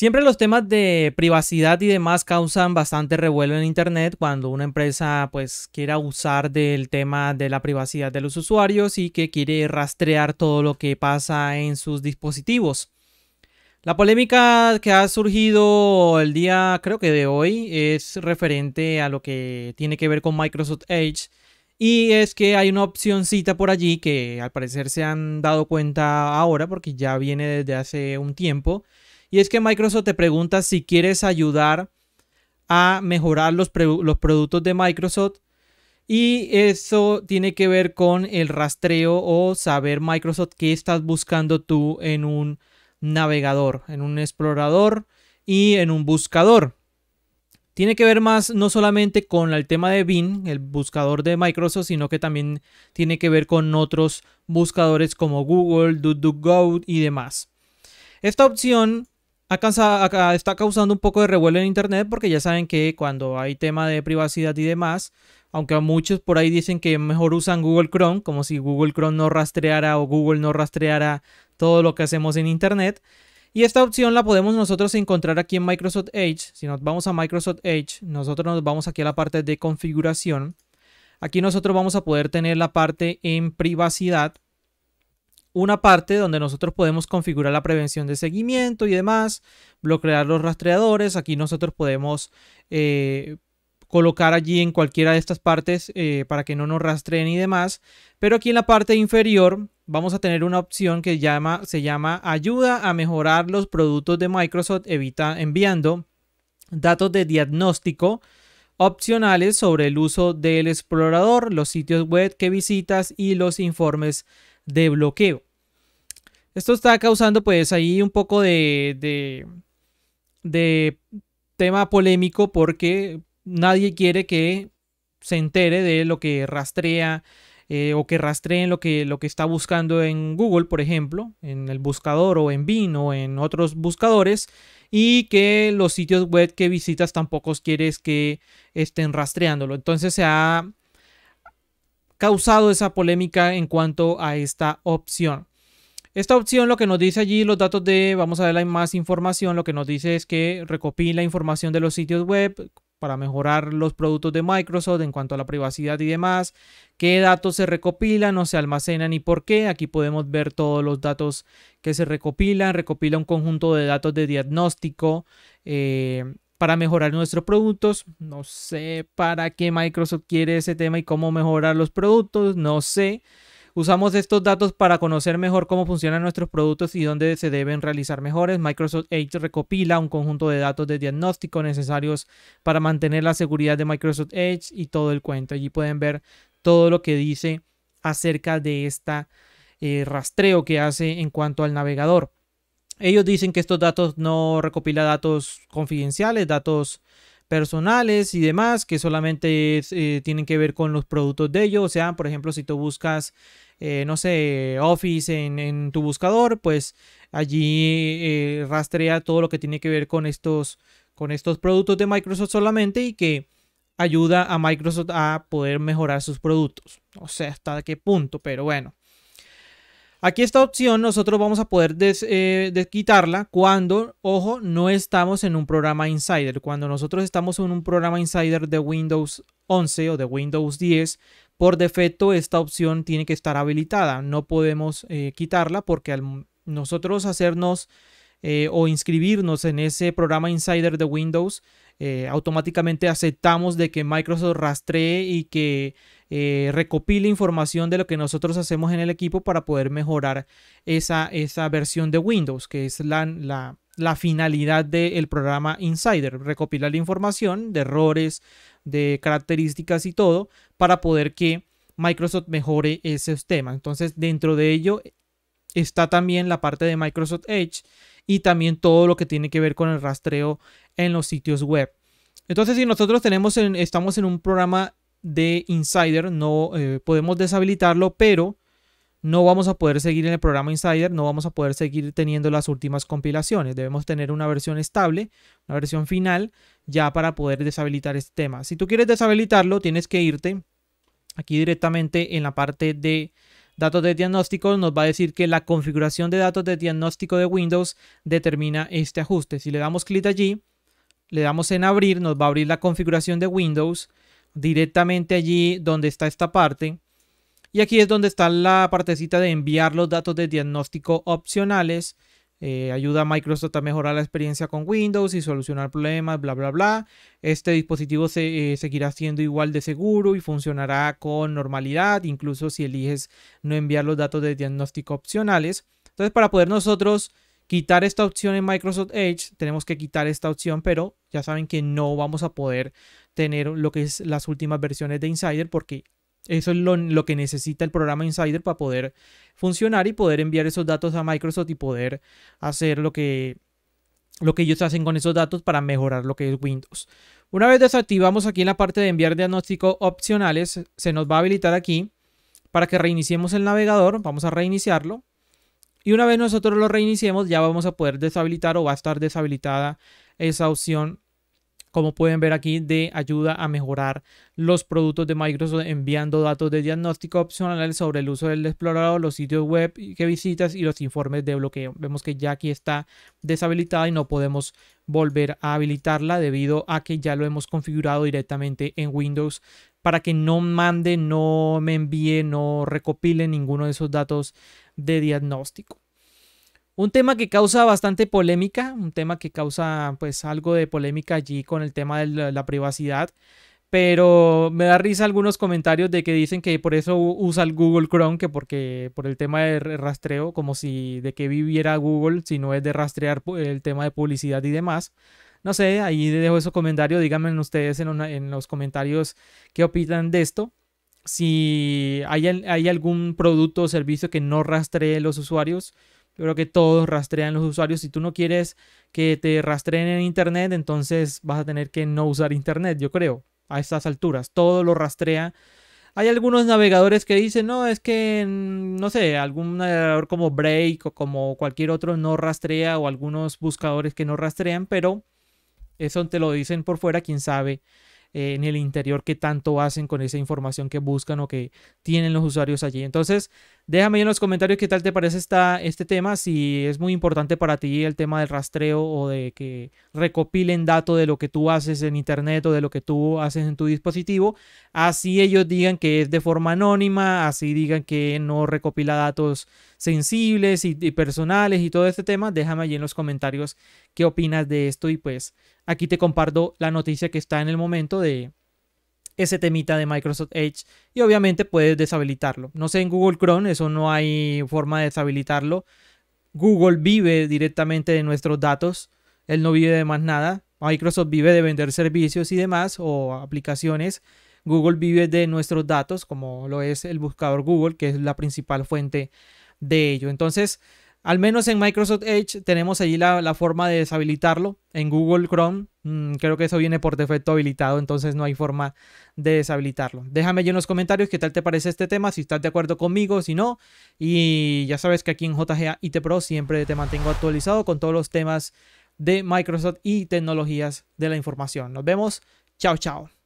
Siempre los temas de privacidad y demás causan bastante revuelo en Internet cuando una empresa pues quiera abusar del tema de la privacidad de los usuarios y que quiere rastrear todo lo que pasa en sus dispositivos. La polémica que ha surgido el día creo que de hoy es referente a lo que tiene que ver con Microsoft Edge y es que hay una opcióncita por allí que al parecer se han dado cuenta ahora porque ya viene desde hace un tiempo y es que Microsoft te pregunta si quieres ayudar a mejorar los, productos de Microsoft. Y eso tiene que ver con el rastreo o saber Microsoft qué estás buscando tú en un navegador, en un explorador y en un buscador. Tiene que ver más no solamente con el tema de Bing, el buscador de Microsoft, sino que también tiene que ver con otros buscadores como Google, DuckDuckGo y demás. Esta opción está causando un poco de revuelo en Internet porque ya saben que cuando hay tema de privacidad y demás, aunque muchos por ahí dicen que mejor usan Google Chrome, como si Google Chrome no rastreara o Google no rastreara todo lo que hacemos en Internet. Y esta opción la podemos nosotros encontrar aquí en Microsoft Edge. Si nos vamos a Microsoft Edge, nosotros nos vamos aquí a la parte de configuración. Aquí nosotros vamos a poder tener la parte en privacidad una parte donde nosotros podemos configurar la prevención de seguimiento y demás, bloquear los rastreadores. Aquí nosotros podemos eh, colocar allí en cualquiera de estas partes eh, para que no nos rastreen y demás. Pero aquí en la parte inferior vamos a tener una opción que llama, se llama ayuda a mejorar los productos de Microsoft evita, enviando datos de diagnóstico opcionales sobre el uso del explorador, los sitios web que visitas y los informes de bloqueo. Esto está causando pues ahí un poco de, tema polémico porque nadie quiere que se entere de lo que rastrea eh, o que rastreen lo que, lo que está buscando en Google, por ejemplo, en el buscador o en Bing o en otros buscadores, y que los sitios web que visitas tampoco quieres que estén rastreándolo. Entonces se ha causado esa polémica en cuanto a esta opción. Esta opción lo que nos dice allí los datos de, vamos a ver, hay más información, lo que nos dice es que recopila información de los sitios web para mejorar los productos de Microsoft en cuanto a la privacidad y demás, qué datos se recopilan, no se almacenan y por qué. Aquí podemos ver todos los datos que se recopilan, recopila un conjunto de datos de diagnóstico. Eh, para mejorar nuestros productos. No sé para qué Microsoft quiere ese tema y cómo mejorar los productos. No sé. Usamos estos datos para conocer mejor cómo funcionan nuestros productos y dónde se deben realizar mejores. Microsoft Edge recopila un conjunto de datos de diagnóstico necesarios para mantener la seguridad de Microsoft Edge y todo el cuento. Allí pueden ver todo lo que dice acerca de este rastreo que hace en cuanto al navegador. Ellos dicen que estos datos no recopila datos confidenciales, datos personales y demás que solamente eh, tienen que ver con los productos de ellos. O sea, por ejemplo, si tú buscas, eh, no sé, Office en, tu buscador, pues allí eh, rastrea todo lo que tiene que ver con estos, con estos productos de Microsoft solamente y que ayuda a Microsoft a poder mejorar sus productos. O sea, hasta qué punto, pero bueno. Aquí esta opción nosotros vamos a poder eh, quitarla cuando, ojo, no estamos en un programa Insider. Cuando nosotros estamos en un programa Insider de Windows 11 o de Windows 10, por defecto esta opción tiene que estar habilitada. No podemos eh, quitarla porque al nosotros hacernos eh, o inscribirnos en ese programa Insider de Windows, eh, automáticamente aceptamos de que Microsoft rastree y que eh, recopile información de lo que nosotros hacemos en el equipo para poder mejorar esa, esa versión de Windows, que es la, la, finalidad del programa Insider, recopilar la información de errores, de características y todo, para poder que Microsoft mejore ese sistema. Entonces, dentro de ello eh, está también la parte de Microsoft Edge y también todo lo que tiene que ver con el rastreo en los sitios web. Entonces, si nosotros tenemos estamos en un programa de Insider, no eh, podemos deshabilitarlo, pero no vamos a poder seguir en el programa Insider, no vamos a poder seguir teniendo las últimas compilaciones. Debemos tener una versión estable, una versión final, ya para poder deshabilitar este tema. Si tú quieres deshabilitarlo, tienes que irte aquí directamente en la parte de datos de diagnóstico nos va a decir que la configuración de datos de diagnóstico de Windows determina este ajuste. Si le damos clic allí, le damos en abrir, nos va a abrir la configuración de Windows directamente allí donde está esta parte. Y aquí es donde está la partecita de enviar los datos de diagnóstico opcionales. Eh, ayuda a Microsoft a mejorar la experiencia con Windows y solucionar problemas, bla, bla, bla. Este dispositivo se, eh, seguirá siendo igual de seguro y funcionará con normalidad, incluso si eliges no enviar los datos de diagnóstico opcionales. Entonces, para poder nosotros quitar esta opción en Microsoft Edge, tenemos que quitar esta opción, pero ya saben que no vamos a poder tener lo que es las últimas versiones de Insider porque eso es lo, que necesita el programa Insider para poder funcionar y poder enviar esos datos a Microsoft y poder hacer lo que, lo que ellos hacen con esos datos para mejorar lo que es Windows. Una vez desactivamos aquí en la parte de enviar diagnóstico opcionales, se nos va a habilitar aquí para que reiniciemos el navegador. Vamos a reiniciarlo. Y una vez nosotros lo reiniciemos, ya vamos a poder deshabilitar o va a estar deshabilitada esa opción, como pueden ver aquí, de ayuda a mejorar los productos de Microsoft enviando datos de diagnóstico opcional sobre el uso del explorador, los sitios web que visitas y los informes de bloqueo. Vemos que ya aquí está deshabilitada y no podemos volver a habilitarla debido a que ya lo hemos configurado directamente en Windows para que no mande, no me envíe, no recopile ninguno de esos datos de diagnóstico. Un tema que causa bastante polémica, un tema que causa pues algo de polémica allí con el tema de la, privacidad, pero me da risa algunos comentarios de que dicen que por eso usa el Google Chrome, que porque por el tema de rastreo, como si de que viviera Google, si no es de rastrear el tema de publicidad y demás. No sé, ahí dejo esos comentarios, díganme ustedes en, en los comentarios qué opinan de esto si hay, algún producto o servicio que no rastree los usuarios, yo creo que todos rastrean los usuarios. Si tú no quieres que te rastreen en Internet, entonces vas a tener que no usar Internet, yo creo, a estas alturas. Todo lo rastrea. Hay algunos navegadores que dicen, no, es que, mm, no sé, algún navegador como Break o como cualquier otro no rastrea o algunos buscadores que no rastrean, pero eso te lo dicen por fuera, quién sabe eh, en el interior qué tanto hacen con esa información que buscan o que tienen los usuarios allí. Entonces, Déjame en los comentarios qué tal te parece este tema, si es muy importante para ti el tema del rastreo o de que recopilen datos de lo que tú haces en internet o de lo que tú haces en tu dispositivo. Así ellos digan que es de forma anónima, así digan que no recopila datos sensibles y, y personales y todo este tema. Déjame allí en los comentarios qué opinas de esto y pues aquí te comparto la noticia que está en el momento de, ese temita de Microsoft Edge y obviamente puedes deshabilitarlo. No sé en Google Chrome, eso no hay forma de deshabilitarlo. Google vive directamente de nuestros datos, él no vive de más nada. Microsoft vive de vender servicios y demás o aplicaciones. Google vive de nuestros datos, como lo es el buscador Google, que es la principal fuente de ello. Entonces, al menos en Microsoft Edge tenemos allí la, forma de deshabilitarlo. En Google Chrome mm, creo que eso viene por defecto habilitado, entonces no hay forma de deshabilitarlo. Déjame yo en los comentarios qué tal te parece este tema, si estás de acuerdo conmigo, si no. Y ya sabes que aquí en JGA IT Pro siempre te mantengo actualizado con todos los temas de Microsoft y tecnologías de la información. Nos vemos. Chao, chao.